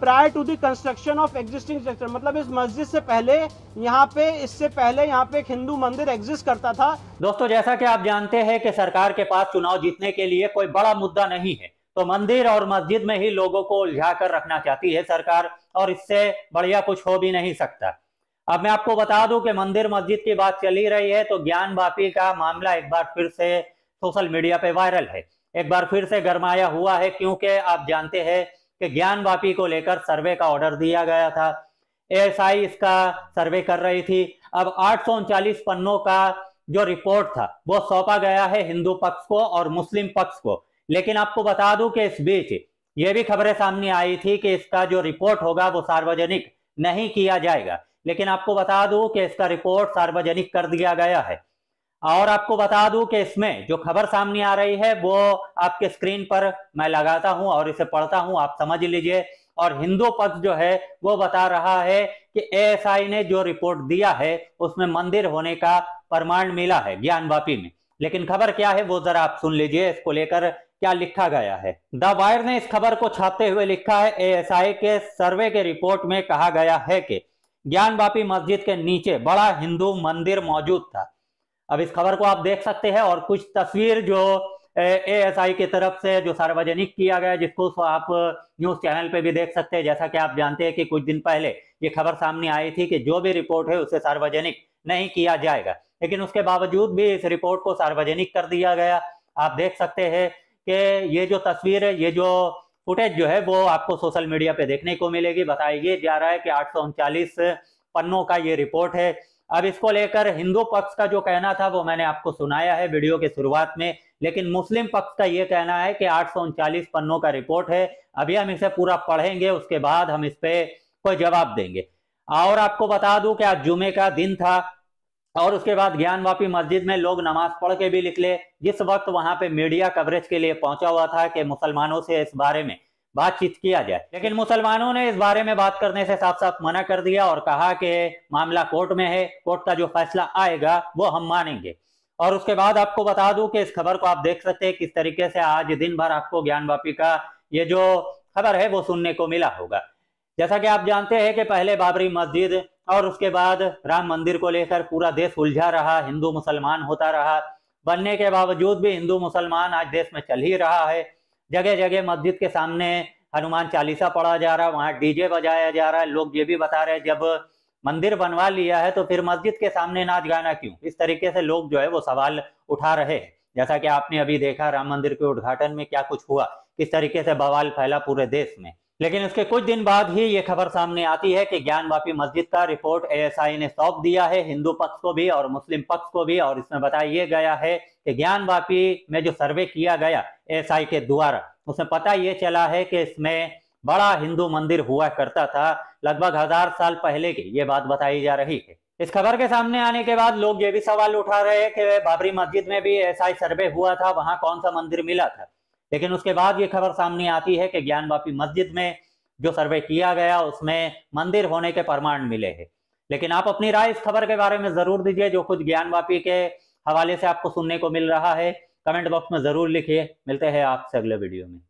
prior to the construction of existing structure मतलब इस मस्जिद से पहले यहाँ पे इससे पहले यहाँ पे एक हिंदू मंदिर एग्जिस्ट करता था दोस्तों जैसा कि आप जानते हैं कि सरकार के पास चुनाव जीतने के लिए कोई बड़ा मुद्दा नहीं है तो मंदिर और मस्जिद में ही लोगों को उलझा कर रखना चाहती है सरकार और इससे बढ़िया कुछ हो भी नहीं सकता अब मैं आपको बता दूं कि मंदिर मस्जिद की बात चली रही है तो ज्ञान बापी का मामला एक बार फिर से सोशल मीडिया पे वायरल है एक बार फिर से गरमाया हुआ है क्योंकि आप जानते हैं कि ज्ञान वापी को लेकर सर्वे का ऑर्डर दिया गया था एएसआई इसका सर्वे कर रही थी अब आठ पन्नों का जो रिपोर्ट था वो सौंपा गया है हिंदू पक्ष को और मुस्लिम पक्ष को लेकिन आपको बता दूं कि इस बीच ये भी खबरें सामने आई थी कि इसका जो रिपोर्ट होगा वो सार्वजनिक नहीं किया जाएगा लेकिन आपको बता दूं कि इसका रिपोर्ट सार्वजनिक कर दिया गया है और आपको बता दूं कि इसमें जो खबर सामने आ रही है वो आपके स्क्रीन पर मैं लगाता हूं और इसे पढ़ता हूं आप समझ लीजिए और हिंदू पक्ष जो है वो बता रहा है कि एएसआई ने जो रिपोर्ट दिया है उसमें मंदिर होने का प्रमाण मिला है ज्ञानवापी में लेकिन खबर क्या है वो जरा आप सुन लीजिए इसको लेकर क्या लिखा गया है द वायर ने इस खबर को छापते हुए लिखा है एएसआई के सर्वे के रिपोर्ट में कहा गया है कि ज्ञानवापी मस्जिद के नीचे बड़ा हिंदू मंदिर मौजूद था अब इस खबर को आप देख सकते हैं और कुछ तस्वीर जो ए एस आई की तरफ से जो सार्वजनिक किया गया जिसको आप न्यूज चैनल पे भी देख सकते हैं जैसा कि आप जानते हैं कि कुछ दिन पहले ये खबर सामने आई थी कि जो भी रिपोर्ट है उसे सार्वजनिक नहीं किया जाएगा लेकिन उसके बावजूद भी इस रिपोर्ट को सार्वजनिक कर दिया गया आप देख सकते हैं कि ये जो तस्वीर है ये जो फुटेज जो है वो आपको सोशल मीडिया पे देखने को मिलेगी बताया जा रहा है कि आठ पन्नों का ये रिपोर्ट है अब इसको लेकर हिंदू पक्ष का जो कहना था वो मैंने आपको सुनाया है वीडियो के शुरुआत में लेकिन मुस्लिम पक्ष का ये कहना है कि आठ पन्नों का रिपोर्ट है अभी हम इसे पूरा पढ़ेंगे उसके बाद हम इस पर कोई जवाब देंगे और आपको बता दूं कि आज जुमे का दिन था और उसके बाद ज्ञानवापी मस्जिद में लोग नमाज पढ़ के भी निकले जिस वक्त वहां पे मीडिया कवरेज के लिए पहुंचा हुआ था कि मुसलमानों से इस बारे में बातचीत किया जाए लेकिन मुसलमानों ने इस बारे में बात करने से साफ साफ मना कर दिया और कहा कि मामला कोर्ट में है कोर्ट का जो फैसला आएगा वो हम मानेंगे और उसके बाद आपको बता दूं कि इस खबर को आप देख सकते हैं किस तरीके से आज दिन भर आपको ज्ञान का ये जो खबर है वो सुनने को मिला होगा जैसा कि आप जानते हैं कि पहले बाबरी मस्जिद और उसके बाद राम मंदिर को लेकर पूरा देश उलझा रहा हिंदू मुसलमान होता रहा बनने के बावजूद भी हिंदू मुसलमान आज देश में चल ही रहा है जगह जगह मस्जिद के सामने हनुमान चालीसा पढ़ा जा रहा है वहां डीजे बजाया जा रहा है लोग ये भी बता रहे हैं जब मंदिर बनवा लिया है तो फिर मस्जिद के सामने नाच गाना क्यों इस तरीके से लोग जो है वो सवाल उठा रहे हैं जैसा कि आपने अभी देखा राम मंदिर के उद्घाटन में क्या कुछ हुआ किस तरीके से बवाल फैला पूरे देश में लेकिन उसके कुछ दिन बाद ही ये खबर सामने आती है कि वापी मस्जिद का रिपोर्ट एएसआई ने सौंप दिया है हिंदू पक्ष को भी और मुस्लिम पक्ष को भी और इसमें बताया गया है कि वापी में जो सर्वे किया गया एएसआई के द्वारा उसमें पता ये चला है कि इसमें बड़ा हिंदू मंदिर हुआ करता था लगभग हजार साल पहले की ये बात बताई जा रही है इस खबर के सामने आने के बाद लोग ये भी सवाल उठा रहे हैं कि बाबरी मस्जिद में भी ऐसा ही सर्वे हुआ था वहां कौन सा मंदिर मिला था लेकिन उसके बाद ये खबर सामने आती है कि ज्ञान मस्जिद में जो सर्वे किया गया उसमें मंदिर होने के प्रमाण मिले हैं लेकिन आप अपनी राय इस खबर के बारे में जरूर दीजिए जो कुछ ज्ञान के हवाले से आपको सुनने को मिल रहा है कमेंट बॉक्स में जरूर लिखिए मिलते हैं आपसे अगले वीडियो में